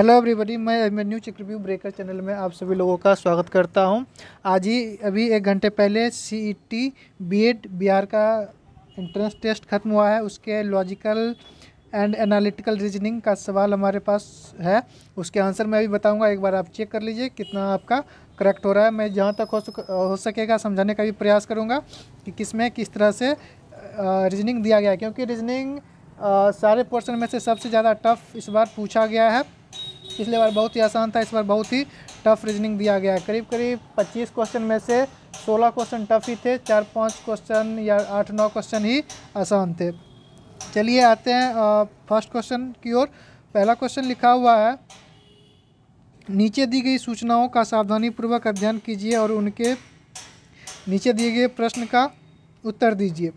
hello everybody मैं Abhimanyu चक्रव्यू breaker channel में आप सभी लोगों का स्वागत करता हूं आज ही अभी एक घंटे पहले C E T B Ed Bihar का एंट्रेंस टेस्ट खत्म हुआ है उसके लॉजिकल एंड एनालिटिकल रीजनिंग का सवाल हमारे पास है उसके आंसर मैं अभी बताऊंगा एक बार आप चेक कर लीजिए कितना आपका करेक्ट हो रहा है मैं जहाँ तक हो सक हो सकेगा समझाने का भी प्रयास करूँगा कि किस में किस तरह से रीजनिंग दिया गया है क्योंकि रीजनिंग सारे पोर्सन में से सबसे ज़्यादा टफ इस बार पूछा गया है पिछले बार बहुत ही आसान था इस बार बहुत ही टफ रीजनिंग दिया गया है करीब करीब पच्चीस क्वेश्चन में से सोलह क्वेश्चन टफ ही थे चार पाँच क्वेश्चन या आठ नौ क्वेश्चन ही आसान थे चलिए आते हैं फर्स्ट क्वेश्चन की ओर पहला क्वेश्चन लिखा हुआ है नीचे दी गई सूचनाओं का सावधानीपूर्वक अध्ययन कीजिए और उनके नीचे दिए गए प्रश्न का उत्तर दीजिए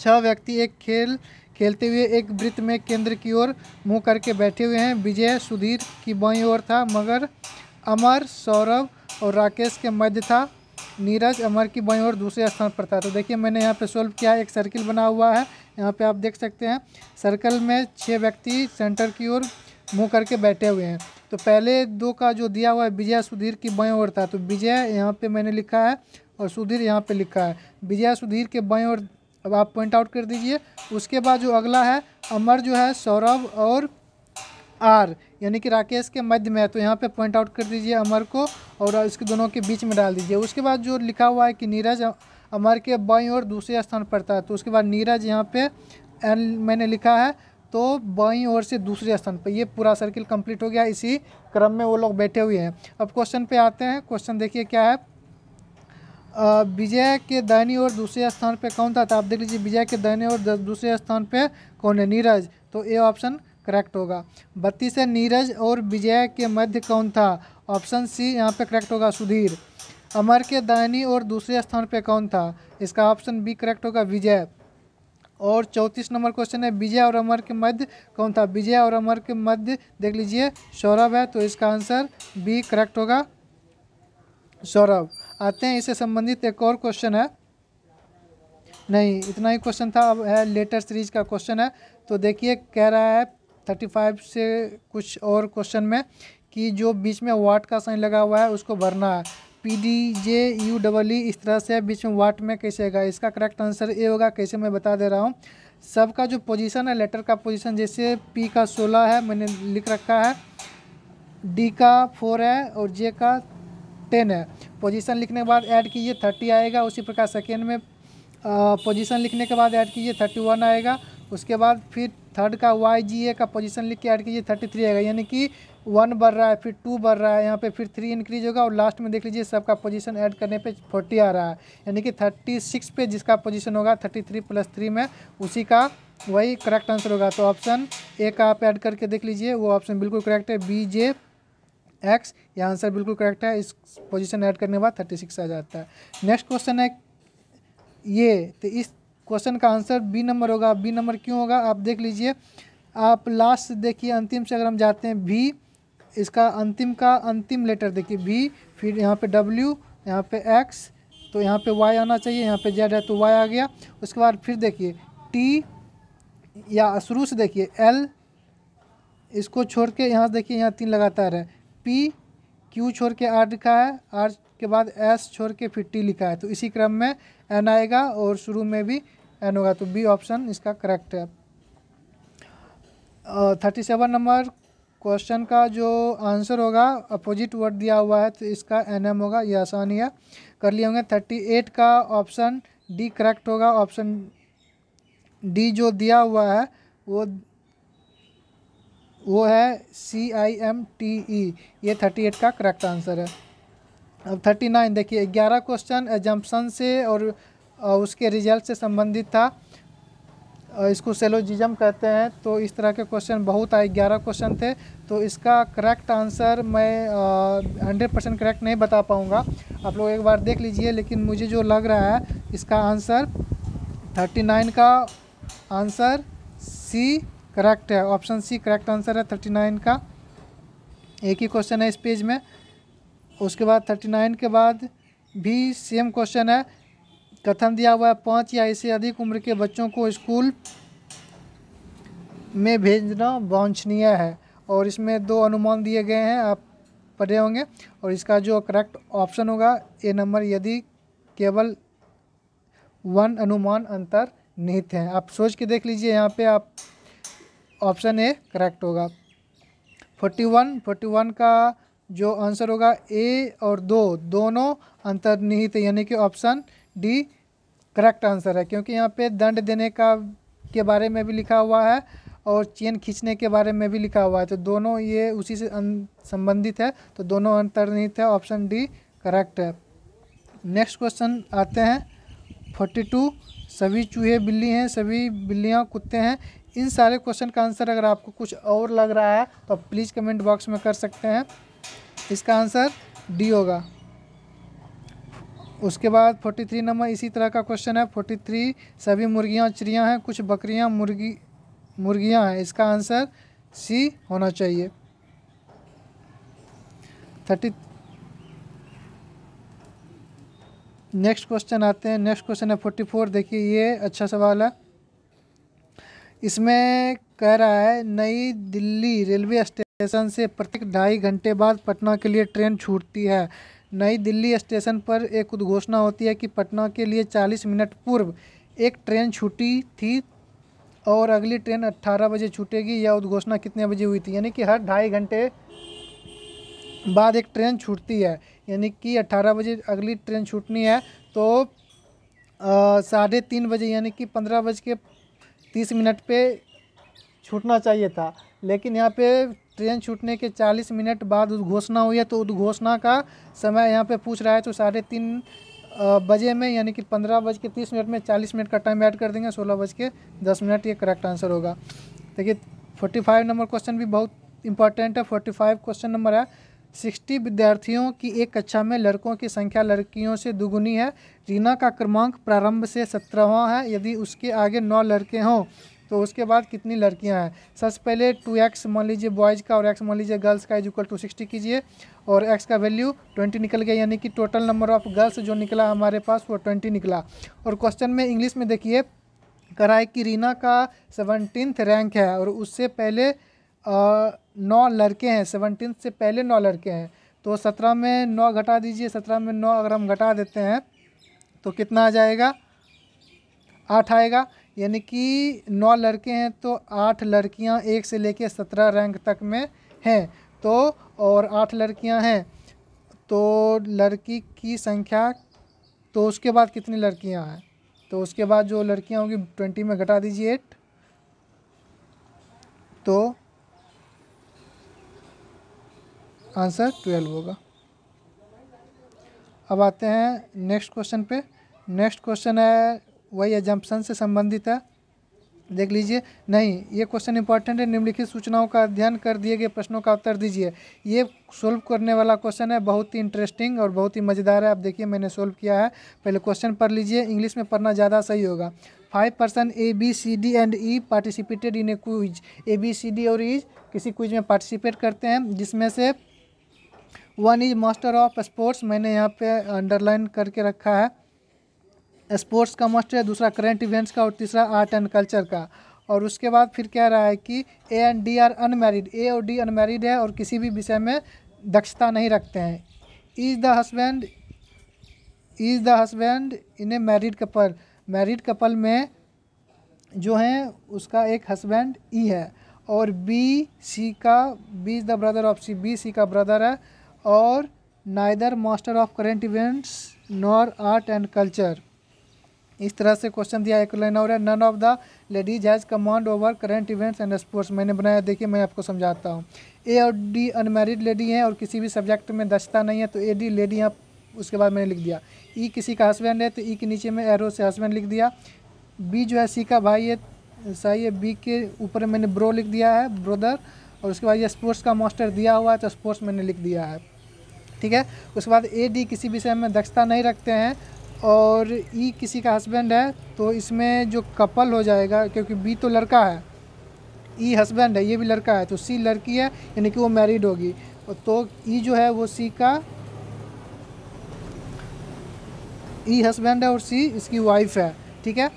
छह व्यक्ति एक खेल खेलते हुए एक वृत्त में केंद्र की ओर मुंह करके बैठे हुए हैं विजय सुधीर की बाई ओर था मगर अमर सौरभ और राकेश के मध्य था नीरज अमर की बाई ओर दूसरे स्थान पर था तो देखिए मैंने यहाँ पे सोल्व किया एक सर्किल बना हुआ है यहाँ पे आप देख सकते हैं सर्कल में छः व्यक्ति सेंटर की ओर मुँह करके बैठे हुए हैं तो पहले दो का जो दिया हुआ है विजय सुधीर की बाई ओर था तो विजय यहाँ पे मैंने लिखा है और सुधीर यहाँ पे लिखा है विजय सुधीर के बाई ओर अब आप पॉइंट आउट कर दीजिए उसके बाद जो अगला है अमर जो है सौरभ और आर यानी कि राकेश के मध्य में है तो यहाँ पे पॉइंट आउट कर दीजिए अमर को और इसके दोनों के बीच में डाल दीजिए उसके बाद जो लिखा हुआ है कि नीरज अमर के बाई और दूसरे स्थान पर था तो उसके बाद नीरज यहाँ पे एन मैंने लिखा है तो बाई ओर से दूसरे स्थान पर ये पूरा सर्किल कंप्लीट हो गया इसी क्रम में वो लोग बैठे हुए हैं अब क्वेश्चन पे आते हैं क्वेश्चन देखिए क्या है विजय के दाहिनी और दूसरे स्थान पे कौन था तो आप देख लीजिए विजय के दाहिनी और दूसरे स्थान पे कौन है नीरज तो ये ऑप्शन करेक्ट होगा बत्तीस है नीरज और विजय के मध्य कौन था ऑप्शन सी यहाँ पे करेक्ट होगा सुधीर अमर के दाहिनी और दूसरे स्थान पे कौन था इसका ऑप्शन बी करेक्ट होगा विजय और चौंतीस नंबर क्वेश्चन है विजय और अमर के मध्य कौन था विजय और अमर के मध्य देख लीजिए सौरभ है तो इसका आंसर बी करेक्ट होगा सौरभ आते हैं इससे संबंधित एक और क्वेश्चन है नहीं इतना ही क्वेश्चन था अब है लेटर सीरीज का क्वेश्चन है तो देखिए कह रहा है थर्टी फाइव से कुछ और क्वेश्चन में कि जो बीच में वाट का साइन लगा हुआ है उसको भरना है P D J U double E इस तरह से बीच में वाट में कैसे होगा इसका करेक्ट आंसर ए होगा कैसे मैं बता दे रहा हूँ सब का जो पोजीशन है लेटर का पोजीशन जैसे पी का सोलह है मैंने लिख रखा है डी का फोर है और जे का टेन है पोजीशन लिखने के बाद ऐड कीजिए थर्टी आएगा उसी प्रकार सेकेंड में पोजीशन लिखने के बाद ऐड कीजिए थर्टी वन आएगा उसके बाद फिर थर्ड का वाई जी ए का पोजीशन लिख के ऐड कीजिए थर्टी थ्री आएगा यानी कि वन बढ़ रहा है फिर टू बढ़ रहा है यहाँ पे फिर थ्री इंक्रीज होगा और लास्ट में देख लीजिए सबका पोजीशन ऐड करने पे फोर्टी आ रहा है यानी कि थर्टी सिक्स पे जिसका पोजीशन होगा थर्टी थ्री प्लस थ्री में उसी का वही करेक्ट आंसर होगा तो ऑप्शन ए का आप ऐड करके देख लीजिए वो ऑप्शन बिल्कुल करेक्ट है बी जे एक्स ये आंसर बिल्कुल करेक्ट है इस पोजीशन ऐड करने के बाद थर्टी सिक्स आ जाता है नेक्स्ट क्वेश्चन है ये तो इस क्वेश्चन का आंसर बी नंबर होगा बी नंबर क्यों होगा आप देख लीजिए आप लास्ट देखिए अंतिम से अगर हम जाते हैं भी इसका अंतिम का अंतिम लेटर देखिए भी फिर यहाँ पे डब्ल्यू यहाँ पे एक्स तो यहाँ पे वाई आना चाहिए यहाँ पे जेड है तो वाई आ गया उसके बाद फिर देखिए टी या शुरू से देखिए एल इसको छोड़ के यहाँ देखिए यहाँ तीन लगातार है पी क्यू छोड़ के आर लिखा है आर के बाद एस छोड़ के फिर टी लिखा है तो इसी क्रम में एन आएगा और शुरू में भी एन होगा तो बी ऑप्शन इसका करेक्ट है थर्टी सेवन नंबर क्वेश्चन का जो आंसर होगा अपोजिट वर्ड दिया हुआ है तो इसका एन एम होगा यह आसान है कर लिए होंगे थर्टी एट का ऑप्शन डी करेक्ट होगा ऑप्शन डी जो दिया हुआ है वो वो है सी आई एम टी ई ये थर्टी एट का करेक्ट आंसर है अब थर्टी नाइन देखिए ग्यारह क्वेश्चन एजम्पन से और उसके रिजल्ट से संबंधित था इसको सेलोजिजम कहते हैं तो इस तरह के क्वेश्चन बहुत आए ग्यारह क्वेश्चन थे तो इसका करेक्ट आंसर मैं हंड्रेड परसेंट करेक्ट नहीं बता पाऊँगा आप लोग एक बार देख लीजिए लेकिन मुझे जो लग रहा है इसका आंसर थर्टी नाइन का आंसर सी करेक्ट है ऑप्शन सी करेक्ट आंसर है थर्टी नाइन का एक ही क्वेश्चन है इस पेज में उसके बाद थर्टी नाइन के बाद भी सेम क्वेश्चन है कथन दिया हुआ है पाँच या इससे अधिक उम्र के बच्चों को स्कूल में भेजना वांछनीय है और इसमें दो अनुमान दिए गए हैं आप पढ़े होंगे और इसका जो करेक्ट ऑप्शन होगा ए नंबर यदि केवल वन अनुमान अंतर निहित है आप सोच के देख लीजिए यहाँ पे आप ऑप्शन ए करेक्ट होगा फोर्टी वन फोर्टी वन का जो आंसर होगा ए और दो दोनों अंतर्निहित यानी कि ऑप्शन डी करेक्ट आंसर है क्योंकि यहाँ पे दंड देने का के बारे में भी लिखा हुआ है और चेन खींचने के बारे में भी लिखा हुआ है तो दोनों ये उसी से अं-, संबंधित है तो दोनों अंतर्निहित है ऑप्शन डी करेक्ट है नेक्स्ट क्वेश्चन आते हैं फोर्टी टू सभी चूहे बिल्ली हैं सभी बिल्लियाँ कुत्ते हैं इन सारे क्वेश्चन का आंसर अगर आपको कुछ और लग रहा है तो आप प्लीज़ कमेंट बॉक्स में कर सकते हैं इसका आंसर डी होगा उसके बाद फोर्टी थ्री नंबर इसी तरह का क्वेश्चन है फोर्टी थ्री सभी मुर्गियाँ चिड़ियाँ हैं कुछ बकरियाँ मुर्गी मुर्गियाँ हैं इसका आंसर सी होना चाहिए थर्टी नेक्स्ट क्वेश्चन आते हैं नेक्स्ट क्वेश्चन है फोर्टी फोर देखिए ये अच्छा सवाल है इसमें कह रहा है नई दिल्ली रेलवे स्टेशन से प्रत्येक ढाई घंटे बाद पटना के लिए ट्रेन छूटती है नई दिल्ली स्टेशन पर एक उद्घोषणा होती है कि पटना के लिए चालीस मिनट पूर्व एक ट्रेन छूटी थी और अगली ट्रेन अट्ठारह बजे छूटेगी यह उद्घोषणा कितने बजे हुई थी यानी कि हर ढाई घंटे बाद एक ट्रेन छूटती है यानी कि अट्ठारह बजे अगली ट्रेन छूटनी है तो साढ़े तीन बजे यानी कि पंद्रह बज के तीस मिनट पे छूटना चाहिए था लेकिन यहाँ पे ट्रेन छूटने के चालीस मिनट बाद उद्घोषणा हुई है तो उद्घोषणा का समय यहाँ पे पूछ रहा है तो साढ़े तीन बजे में यानी कि पंद्रह बज के तीस मिनट में चालीस मिनट का टाइम ऐड कर देंगे सोलह बज के दस मिनट ये करेक्ट आंसर होगा देखिए फोर्टी फाइव नंबर क्वेश्चन भी बहुत इंपॉर्टेंट है फोर्टी फाइव क्वेश्चन नंबर है सिक्सटी विद्यार्थियों की एक कक्षा में लड़कों की संख्या लड़कियों से दुगुनी है रीना का क्रमांक प्रारंभ से सत्रहवा है यदि उसके आगे नौ लड़के हों तो उसके बाद कितनी लड़कियां हैं सबसे पहले टू एक्स मान लीजिए बॉयज़ का और एक्स मान लीजिए गर्ल्स का इज इक्वल टू सिक्सटी कीजिए और एक्स का वैल्यू ट्वेंटी निकल गया यानी कि टोटल नंबर ऑफ गर्ल्स जो निकला हमारे पास वो ट्वेंटी निकला और क्वेश्चन में इंग्लिश में देखिए कराए कि रीना का सेवनटीन्थ रैंक है और उससे पहले नौ लड़के हैं सेवनटीन से पहले नौ लड़के हैं तो सत्रह में नौ घटा दीजिए सत्रह में नौ अगर हम घटा देते हैं तो कितना आ जाएगा आठ आएगा यानी कि नौ लड़के हैं तो आठ लड़कियां एक से लेके सत्रह रैंक तक में हैं तो और आठ लड़कियां हैं तो लड़की की संख्या तो उसके बाद कितनी लड़कियां हैं तो उसके बाद जो लड़कियां होंगी ट्वेंटी में घटा दीजिए एट तो आंसर ट्वेल्व होगा अब आते हैं नेक्स्ट क्वेश्चन पे नेक्स्ट क्वेश्चन है वही एजम्पन से संबंधित है देख लीजिए नहीं ये क्वेश्चन इंपॉर्टेंट है निम्नलिखित सूचनाओं का अध्ययन कर दिए गए प्रश्नों का उत्तर दीजिए ये सोल्व करने वाला क्वेश्चन है बहुत ही इंटरेस्टिंग और बहुत ही मज़ेदार है आप देखिए मैंने सोल्व किया है पहले क्वेश्चन पढ़ लीजिए इंग्लिश में पढ़ना ज़्यादा सही होगा five person A B C D and E participated in a quiz A B C D और ई e किसी क्विज में पार्टिसिपेट करते हैं जिसमें से one is master of sports मैंने यहाँ पे अंडरलाइन करके रखा है स्पोर्ट्स का मास्टर है दूसरा करेंट इवेंट्स का और तीसरा आर्ट एंड कल्चर का और उसके बाद फिर कह रहा है कि A and D are unmarried A और डी अनमेरिड है और किसी भी विषय में दक्षता नहीं रखते हैं is the husband is the husband in a married couple married couple में जो हैं उसका एक हस्बैंड ई e है और बी सी का B is the brother of C B C का ब्रदर है और neither master of current events nor art and culture इस तरह से क्वेश्चन दिया एक लाइन और है none of the ladies has command over current events and sports मैंने बनाया देखिए मैं आपको समझाता हूँ ए और डी अनमेरिड लेडी हैं और किसी भी सब्जेक्ट में दक्षता नहीं है तो ए डी लेडी आप उसके बाद मैंने लिख दिया ई e किसी का हस्बैंड है तो ई e के नीचे में एरो से हस्बैंड लिख दिया बी जो है सी का भाई है सही है बी के ऊपर मैंने ब्रो लिख दिया है ब्रोदर और उसके बाद ये स्पोर्ट्स का मास्टर दिया हुआ है तो स्पोर्ट्स मैंने लिख दिया है ठीक है उसके बाद ए डी किसी विषय में दक्षता नहीं रखते हैं और ई e किसी का हस्बैंड है तो इसमें जो कपल हो जाएगा क्योंकि बी तो लड़का है ई e हस्बैंड है ये भी लड़का है तो सी लड़की है यानी कि वो मैरिड होगी तो ई e जो है वो सी का ई e हस्बैंड है और सी इसकी वाइफ है ठीक है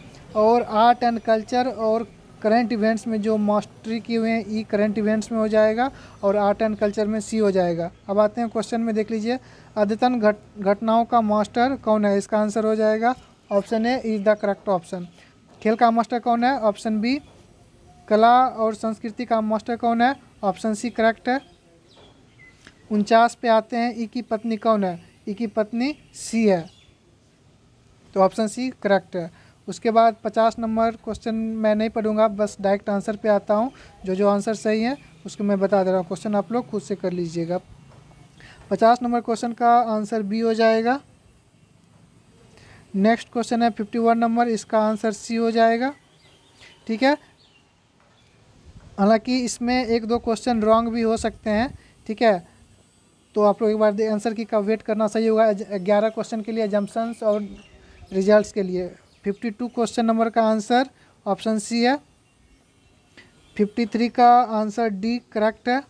और आर्ट एंड कल्चर और करंट इवेंट्स में जो मास्टरी किए हुए हैं ई करंट इवेंट्स में हो जाएगा और आर्ट एंड कल्चर में सी हो जाएगा अब आते हैं क्वेश्चन में देख लीजिए अद्यतन घट घटनाओं का मास्टर कौन है इसका आंसर हो जाएगा option A is the correct option खेल का मास्टर कौन है ऑप्शन बी कला और संस्कृति का मास्टर कौन है ऑप्शन सी करेक्ट है उनचास पे आते हैं ई की पत्नी कौन है ई की पत्नी सी है तो ऑप्शन सी करेक्ट है उसके बाद पचास नंबर क्वेश्चन मैं नहीं पढ़ूंगा बस डायरेक्ट आंसर पे आता हूँ जो जो आंसर सही है उसको मैं बता दे रहा हूँ क्वेश्चन आप लोग खुद से कर लीजिएगा पचास नंबर क्वेश्चन का आंसर बी हो जाएगा नेक्स्ट क्वेश्चन है फिफ्टी वन नंबर इसका आंसर सी हो जाएगा ठीक है हालांकि इसमें एक दो क्वेश्चन रॉन्ग भी हो सकते हैं ठीक है तो आप लोग एक बार आंसर की का वेट करना सही होगा ग्यारह क्वेश्चन के लिए एजम्पन्स और रिजल्ट्स के लिए फिफ्टी टू क्वेश्चन नंबर का आंसर ऑप्शन सी है फिफ्टी थ्री का आंसर डी करेक्ट है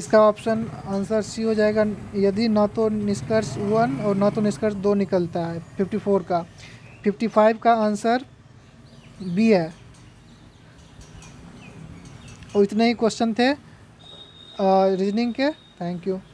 इसका ऑप्शन आंसर सी हो जाएगा यदि ना तो निष्कर्ष वन और ना तो निष्कर्ष दो निकलता है फिफ्टी फोर का फिफ्टी फाइव का आंसर बी है और इतने ही क्वेश्चन थे रीजनिंग के थैंक यू